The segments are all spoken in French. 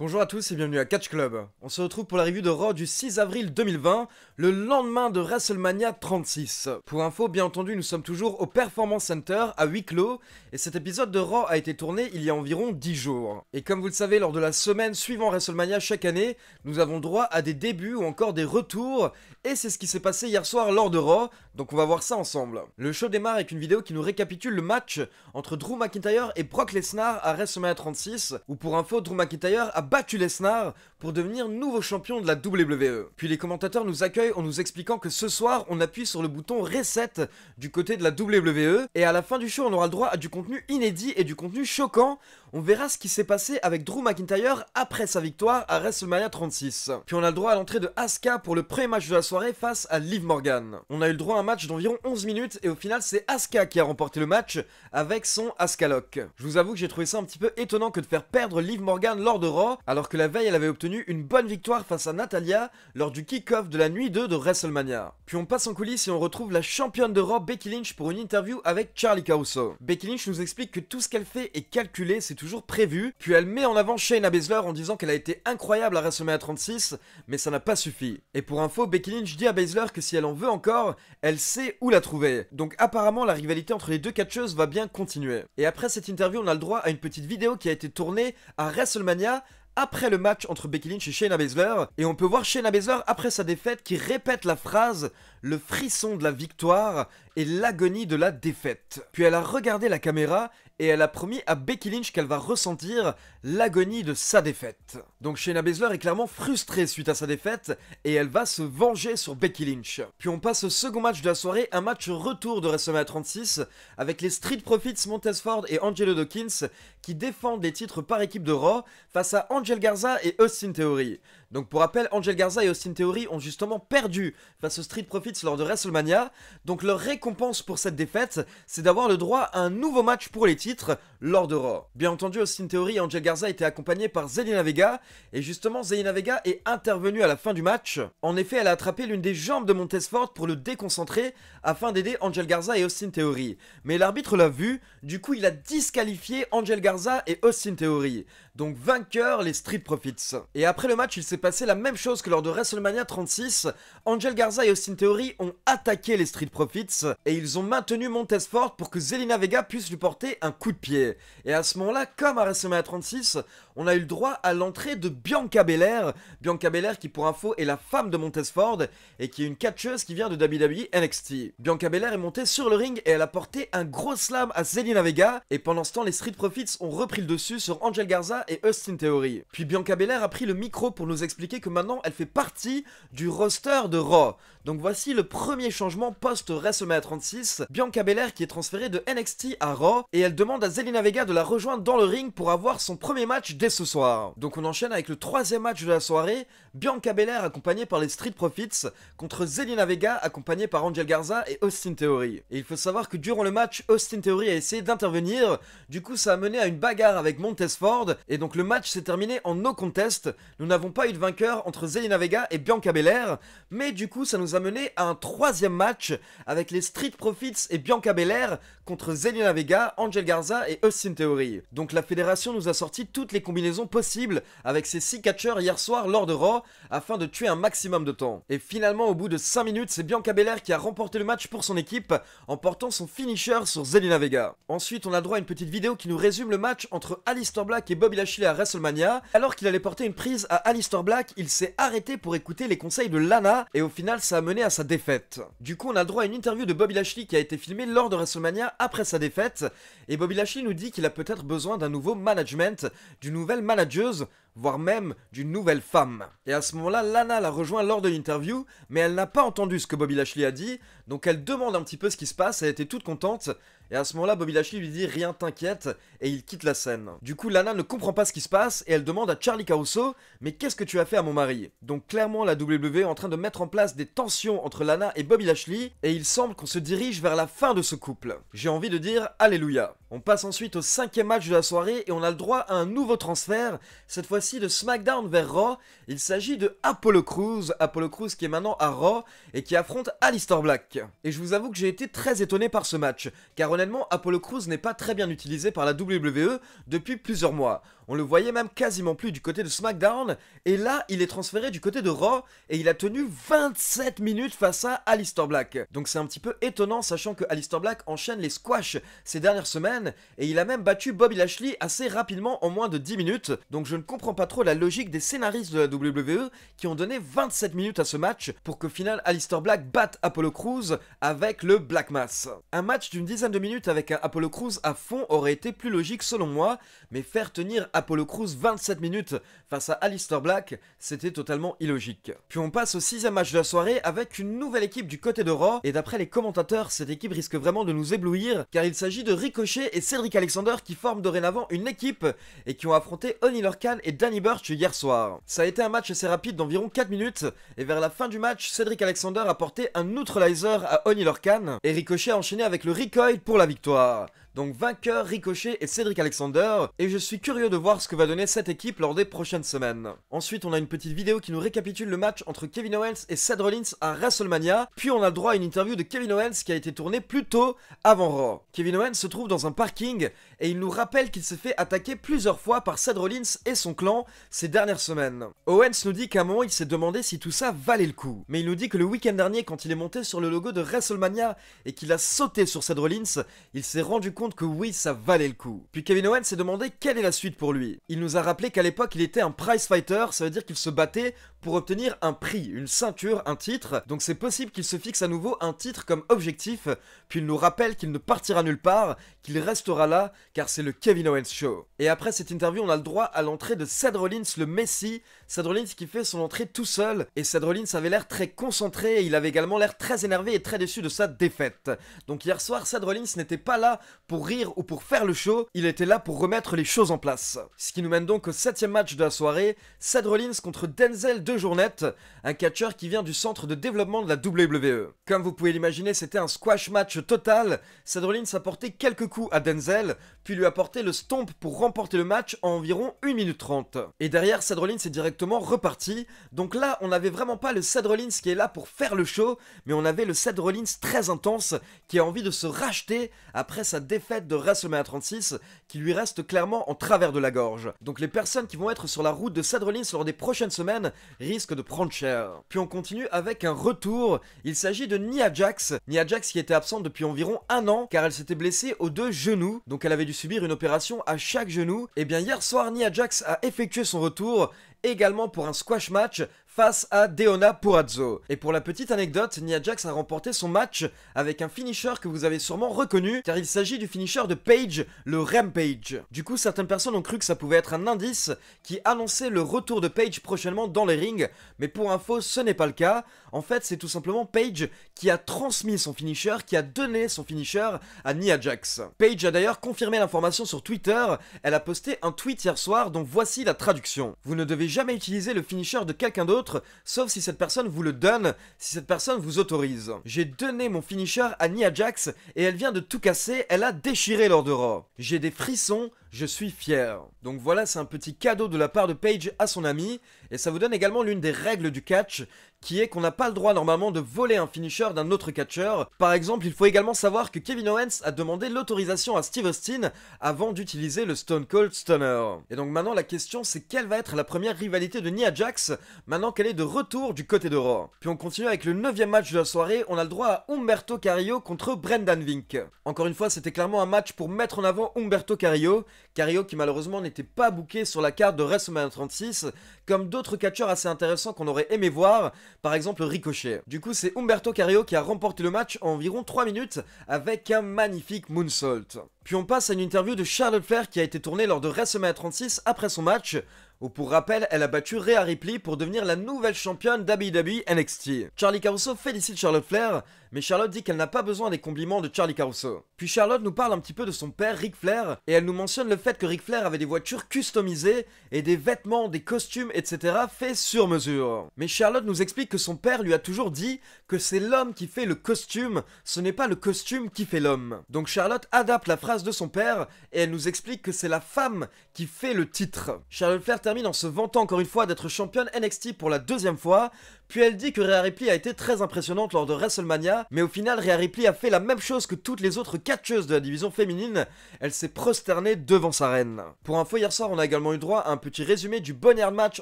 Bonjour à tous et bienvenue à Catch Club. On se retrouve pour la revue de Raw du 6 avril 2020, le lendemain de WrestleMania 36. Pour info, bien entendu, nous sommes toujours au Performance Center à huis clos et cet épisode de Raw a été tourné il y a environ 10 jours. Et comme vous le savez, lors de la semaine suivant WrestleMania chaque année, nous avons droit à des débuts ou encore des retours et c'est ce qui s'est passé hier soir lors de Raw, donc on va voir ça ensemble. Le show démarre avec une vidéo qui nous récapitule le match entre Drew McIntyre et Brock Lesnar à WrestleMania 36 où pour info, Drew McIntyre a battu Lesnar pour devenir nouveau champion de la WWE. Puis les commentateurs nous accueillent en nous expliquant que ce soir, on appuie sur le bouton Reset du côté de la WWE, et à la fin du show, on aura le droit à du contenu inédit et du contenu choquant, on verra ce qui s'est passé avec Drew McIntyre après sa victoire à WrestleMania 36. Puis on a le droit à l'entrée de Asuka pour le premier match de la soirée face à Liv Morgan. On a eu le droit à un match d'environ 11 minutes et au final c'est Asuka qui a remporté le match avec son Asuka Lock. Je vous avoue que j'ai trouvé ça un petit peu étonnant que de faire perdre Liv Morgan lors de Raw alors que la veille elle avait obtenu une bonne victoire face à Natalia lors du kick-off de la nuit 2 de WrestleMania. Puis on passe en coulisses et on retrouve la championne de Raw Becky Lynch pour une interview avec Charlie Caruso. Becky Lynch nous explique que tout ce qu'elle fait est calculé, toujours prévu, puis elle met en avant Shayna Baszler en disant qu'elle a été incroyable à WrestleMania 36, mais ça n'a pas suffi. Et pour info, Becky Lynch dit à Baszler que si elle en veut encore, elle sait où la trouver. Donc apparemment la rivalité entre les deux catcheuses va bien continuer. Et après cette interview, on a le droit à une petite vidéo qui a été tournée à WrestleMania après le match entre Becky Lynch et Shayna Baszler, et on peut voir Shayna Baszler après sa défaite qui répète la phrase le frisson de la victoire et l'agonie de la défaite. Puis elle a regardé la caméra et elle a promis à Becky Lynch qu'elle va ressentir l'agonie de sa défaite. Donc Shayna Baszler est clairement frustrée suite à sa défaite et elle va se venger sur Becky Lynch. Puis on passe au second match de la soirée, un match retour de WrestleMania 36 avec les Street Profits Ford et Angelo Dawkins qui défendent les titres par équipe de Raw face à Angel Garza et Austin Theory. Donc pour rappel, Angel Garza et Austin Theory ont justement perdu face aux Street Profits lors de WrestleMania, donc leur récompense pour cette défaite, c'est d'avoir le droit à un nouveau match pour les titres titre lors de Raw. Bien entendu, Austin Theory et Angel Garza étaient accompagnés par Zelina Vega, et justement Zelina Vega est intervenue à la fin du match. En effet, elle a attrapé l'une des jambes de Ford pour le déconcentrer afin d'aider Angel Garza et Austin Theory. Mais l'arbitre l'a vu, du coup il a disqualifié Angel Garza et Austin Theory. Donc vainqueur les Street Profits. Et après le match, il s'est passé la même chose que lors de WrestleMania 36. Angel Garza et Austin Theory ont attaqué les Street Profits et ils ont maintenu Ford pour que Zelina Vega puisse lui porter un coup de pied. Et à ce moment-là, comme à WrestleMania 36, on a eu le droit à l'entrée de Bianca Belair. Bianca Belair qui, pour info, est la femme de Montez Ford et qui est une catcheuse qui vient de WWE NXT. Bianca Belair est montée sur le ring et elle a porté un gros slam à Zelina Vega. Et pendant ce temps, les Street Profits ont repris le dessus sur Angel Garza et Austin Theory. Puis Bianca Belair a pris le micro pour nous expliquer que maintenant elle fait partie du roster de Raw. Donc voici le premier changement post-WrestleMania 36. Bianca Belair qui est transférée de NXT à Raw et elle demande demande à Zelina Vega de la rejoindre dans le ring pour avoir son premier match dès ce soir. Donc on enchaîne avec le troisième match de la soirée, Bianca Belair accompagnée par les Street Profits contre Zelina Vega accompagnée par Angel Garza et Austin Theory. Et il faut savoir que durant le match, Austin Theory a essayé d'intervenir, du coup ça a mené à une bagarre avec Ford et donc le match s'est terminé en no contest. Nous n'avons pas eu de vainqueur entre Zelina Vega et Bianca Belair, mais du coup ça nous a mené à un troisième match avec les Street Profits et Bianca Belair contre Zelina Vega, Angel Garza et Austin Theory. Donc la fédération nous a sorti toutes les combinaisons possibles avec ses 6 catcheurs hier soir lors de Raw afin de tuer un maximum de temps. Et finalement au bout de 5 minutes c'est Bianca Belair qui a remporté le match pour son équipe en portant son finisher sur Zelina Vega. Ensuite on a droit à une petite vidéo qui nous résume le match entre Alistair Black et Bobby Lashley à WrestleMania. Alors qu'il allait porter une prise à Alistair Black, il s'est arrêté pour écouter les conseils de Lana et au final ça a mené à sa défaite. Du coup on a droit à une interview de Bobby Lashley qui a été filmée lors de WrestleMania après sa défaite et Bobby Kobilashi nous dit qu'il a peut-être besoin d'un nouveau management, d'une nouvelle manageuse voire même d'une nouvelle femme. Et à ce moment-là, Lana la rejoint lors de l'interview, mais elle n'a pas entendu ce que Bobby Lashley a dit, donc elle demande un petit peu ce qui se passe, elle était toute contente, et à ce moment-là, Bobby Lashley lui dit rien t'inquiète, et il quitte la scène. Du coup, Lana ne comprend pas ce qui se passe, et elle demande à Charlie Caruso, mais qu'est-ce que tu as fait à mon mari Donc clairement, la WWE est en train de mettre en place des tensions entre Lana et Bobby Lashley, et il semble qu'on se dirige vers la fin de ce couple. J'ai envie de dire Alléluia. On passe ensuite au cinquième match de la soirée, et on a le droit à un nouveau transfert, cette fois-ci de SmackDown vers Raw. Il s'agit de Apollo Cruz, Apollo Cruz qui est maintenant à Raw et qui affronte Alistair Black. Et je vous avoue que j'ai été très étonné par ce match, car honnêtement Apollo Cruz n'est pas très bien utilisé par la WWE depuis plusieurs mois. On le voyait même quasiment plus du côté de SmackDown. Et là, il est transféré du côté de Raw et il a tenu 27 minutes face à Alistair Black. Donc c'est un petit peu étonnant, sachant que Alistair Black enchaîne les squash ces dernières semaines et il a même battu Bobby Lashley assez rapidement en moins de 10 minutes. Donc je ne comprends pas trop la logique des scénaristes de la WWE qui ont donné 27 minutes à ce match pour que final Alistair Black batte Apollo Crews avec le Black Mass. Un match d'une dizaine de minutes avec un Apollo Crews à fond aurait été plus logique selon moi, mais faire tenir Apollo Crews 27 minutes face à Alistair Black, c'était totalement illogique. Puis on passe au sixième match de la soirée avec une nouvelle équipe du côté de Raw, et d'après les commentateurs, cette équipe risque vraiment de nous éblouir, car il s'agit de Ricochet et Cédric Alexander qui forment dorénavant une équipe, et qui ont affronté Oni Lorcan et Danny Burch hier soir. Ça a été un match assez rapide d'environ 4 minutes, et vers la fin du match, Cédric Alexander a porté un neutralizer à Oni Lorcan, et Ricochet a enchaîné avec le recoil pour la victoire. Donc vainqueur Ricochet et Cédric Alexander, et je suis curieux de voir ce que va donner cette équipe lors des prochaines semaines. Ensuite, on a une petite vidéo qui nous récapitule le match entre Kevin Owens et Seth Rollins à WrestleMania, puis on a le droit à une interview de Kevin Owens qui a été tournée plus tôt avant Raw. Kevin Owens se trouve dans un parking et il nous rappelle qu'il s'est fait attaquer plusieurs fois par Seth Rollins et son clan ces dernières semaines. Owens nous dit qu'à un moment il s'est demandé si tout ça valait le coup, mais il nous dit que le week-end dernier quand il est monté sur le logo de WrestleMania et qu'il a sauté sur Seth Rollins, il s'est rendu compte que oui, ça valait le coup. Puis Kevin Owens s'est demandé quelle est la suite pour lui. Il nous a rappelé qu'à l'époque, il était un prize fighter, ça veut dire qu'il se battait pour obtenir un prix, une ceinture, un titre, donc c'est possible qu'il se fixe à nouveau un titre comme objectif, puis il nous rappelle qu'il ne partira nulle part, qu'il restera là, car c'est le Kevin Owens Show. Et après cette interview, on a le droit à l'entrée de Seth Rollins, le Messi, Seth Rollins qui fait son entrée tout seul, et Seth Rollins avait l'air très concentré, et il avait également l'air très énervé et très déçu de sa défaite. Donc hier soir, Seth Rollins n'était pas là pour pour rire ou pour faire le show, il était là pour remettre les choses en place. Ce qui nous mène donc au septième match de la soirée, Seth contre Denzel DeJournette, un catcheur qui vient du centre de développement de la WWE. Comme vous pouvez l'imaginer, c'était un squash match total, Seth Rollins a porté quelques coups à Denzel, puis lui a porté le stomp pour remporter le match en environ 1 minute 30. Et derrière, Seth Rollins est directement reparti, donc là on n'avait vraiment pas le Seth Rollins qui est là pour faire le show, mais on avait le Seth Rollins très intense qui a envie de se racheter après sa défaite fait de WrestleMania 36 qui lui reste clairement en travers de la gorge. Donc les personnes qui vont être sur la route de Seth lors des prochaines semaines risquent de prendre cher. Puis on continue avec un retour, il s'agit de Nia Jax. Nia Jax qui était absente depuis environ un an car elle s'était blessée aux deux genoux, donc elle avait dû subir une opération à chaque genou. Et bien hier soir Nia Jax a effectué son retour également pour un squash match face à Deona Purazzo. Et pour la petite anecdote, Nia Jax a remporté son match avec un finisher que vous avez sûrement reconnu, car il s'agit du finisher de Page, le Rampage. Du coup, certaines personnes ont cru que ça pouvait être un indice qui annonçait le retour de Paige prochainement dans les rings, mais pour info, ce n'est pas le cas. En fait, c'est tout simplement Paige qui a transmis son finisher, qui a donné son finisher à Nia Jax. Paige a d'ailleurs confirmé l'information sur Twitter, elle a posté un tweet hier soir dont voici la traduction. Vous ne devez jamais utiliser le finisher de quelqu'un d'autre sauf si cette personne vous le donne, si cette personne vous autorise. J'ai donné mon finisher à Nia Jax et elle vient de tout casser, elle a déchiré l'ordre. J'ai des frissons, je suis fier. Donc voilà, c'est un petit cadeau de la part de Paige à son ami, et ça vous donne également l'une des règles du catch, qui est qu'on n'a pas le droit normalement de voler un finisher d'un autre catcher. Par exemple, il faut également savoir que Kevin Owens a demandé l'autorisation à Steve Austin avant d'utiliser le Stone Cold Stunner. Et donc maintenant, la question c'est quelle va être la première rivalité de Nia Jax, maintenant qu'elle est de retour du côté de Raw. Puis on continue avec le 9 match de la soirée, on a le droit à Umberto Carrillo contre Brendan Vink. Encore une fois, c'était clairement un match pour mettre en avant Umberto Carrillo, Cario qui malheureusement n'était pas booké sur la carte de WrestleMania 36, comme d'autres catcheurs assez intéressants qu'on aurait aimé voir, par exemple Ricochet. Du coup, c'est Humberto Cario qui a remporté le match en environ 3 minutes avec un magnifique moonsault. Puis on passe à une interview de Charlotte Flair qui a été tournée lors de WrestleMania 36 après son match, ou pour rappel, elle a battu Rhea Ripley pour devenir la nouvelle championne d'ABW NXT. Charlie Caruso félicite Charlotte Flair, mais Charlotte dit qu'elle n'a pas besoin des compliments de Charlie Caruso. Puis Charlotte nous parle un petit peu de son père Ric Flair, et elle nous mentionne le fait que Ric Flair avait des voitures customisées, et des vêtements, des costumes, etc. faits sur mesure. Mais Charlotte nous explique que son père lui a toujours dit que c'est l'homme qui fait le costume, ce n'est pas le costume qui fait l'homme. Donc Charlotte adapte la phrase de son père, et elle nous explique que c'est la femme qui fait le titre. Charlotte Flair termine en se vantant encore une fois d'être championne NXT pour la deuxième fois, puis elle dit que Rhea Ripley a été très impressionnante lors de WrestleMania, mais au final Rhea Ripley a fait la même chose que toutes les autres catcheuses de la division féminine, elle s'est prosternée devant sa reine. Pour info, hier soir on a également eu droit à un petit résumé du bon air match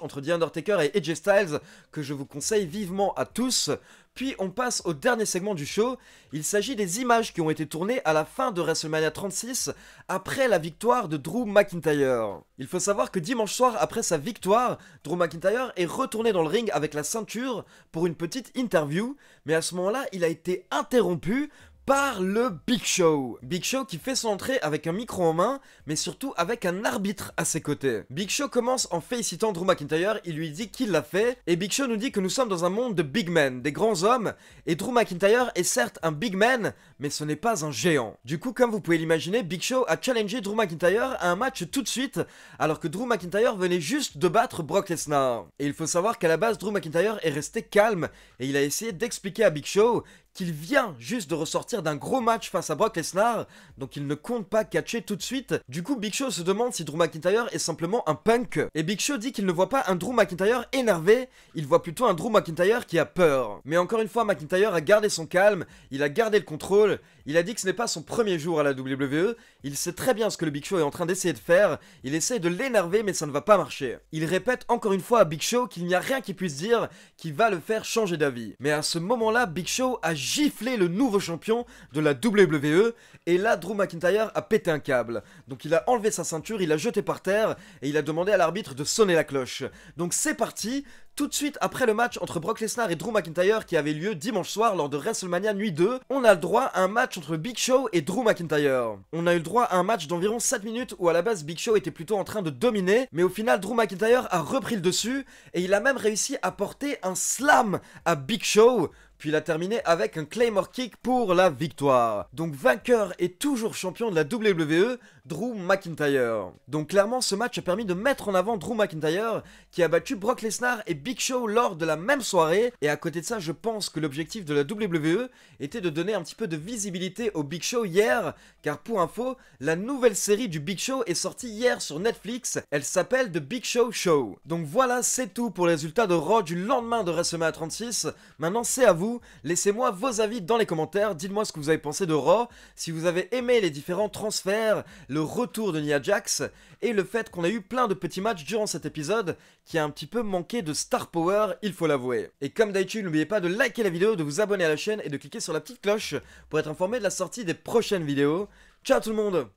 entre The Undertaker et AJ Styles, que je vous conseille vivement à tous, puis on passe au dernier segment du show, il s'agit des images qui ont été tournées à la fin de WrestleMania 36 après la victoire de Drew McIntyre. Il faut savoir que dimanche soir après sa victoire, Drew McIntyre est retourné dans le ring avec la ceinture pour une petite interview, mais à ce moment-là il a été interrompu par le Big Show. Big Show qui fait son entrée avec un micro en main, mais surtout avec un arbitre à ses côtés. Big Show commence en félicitant Drew McIntyre, il lui dit qu'il l'a fait, et Big Show nous dit que nous sommes dans un monde de big men, des grands hommes, et Drew McIntyre est certes un big man, mais ce n'est pas un géant. Du coup, comme vous pouvez l'imaginer, Big Show a challengé Drew McIntyre à un match tout de suite, alors que Drew McIntyre venait juste de battre Brock Lesnar. Et il faut savoir qu'à la base, Drew McIntyre est resté calme, et il a essayé d'expliquer à Big Show qu'il vient juste de ressortir d'un gros match face à Brock Lesnar, donc il ne compte pas catcher tout de suite. Du coup, Big Show se demande si Drew McIntyre est simplement un punk. Et Big Show dit qu'il ne voit pas un Drew McIntyre énervé, il voit plutôt un Drew McIntyre qui a peur. Mais encore une fois, McIntyre a gardé son calme, il a gardé le contrôle, il a dit que ce n'est pas son premier jour à la WWE, il sait très bien ce que le Big Show est en train d'essayer de faire, il essaye de l'énerver mais ça ne va pas marcher. Il répète encore une fois à Big Show qu'il n'y a rien qui puisse dire qui va le faire changer d'avis. Mais à ce moment-là, Big Show a gifler le nouveau champion de la WWE. Et là, Drew McIntyre a pété un câble. Donc il a enlevé sa ceinture, il l'a jeté par terre et il a demandé à l'arbitre de sonner la cloche. Donc c'est parti. Tout de suite après le match entre Brock Lesnar et Drew McIntyre qui avait lieu dimanche soir lors de WrestleMania Nuit 2, on a le droit à un match entre Big Show et Drew McIntyre. On a eu le droit à un match d'environ 7 minutes où à la base Big Show était plutôt en train de dominer, mais au final Drew McIntyre a repris le dessus et il a même réussi à porter un slam à Big Show puis il a terminé avec un Claymore Kick pour la victoire. Donc vainqueur et toujours champion de la WWE, Drew McIntyre. Donc clairement ce match a permis de mettre en avant Drew McIntyre qui a battu Brock Lesnar et Big Show lors de la même soirée et à côté de ça je pense que l'objectif de la WWE était de donner un petit peu de visibilité au Big Show hier car pour info la nouvelle série du Big Show est sortie hier sur Netflix, elle s'appelle The Big Show Show. Donc voilà c'est tout pour les résultats de Raw du lendemain de WrestleMania 36, maintenant c'est à vous Laissez-moi vos avis dans les commentaires, dites-moi ce que vous avez pensé de Raw, si vous avez aimé les différents transferts, le retour de Nia Jax, et le fait qu'on a eu plein de petits matchs durant cet épisode qui a un petit peu manqué de star power, il faut l'avouer. Et comme d'habitude, n'oubliez pas de liker la vidéo, de vous abonner à la chaîne et de cliquer sur la petite cloche pour être informé de la sortie des prochaines vidéos. Ciao tout le monde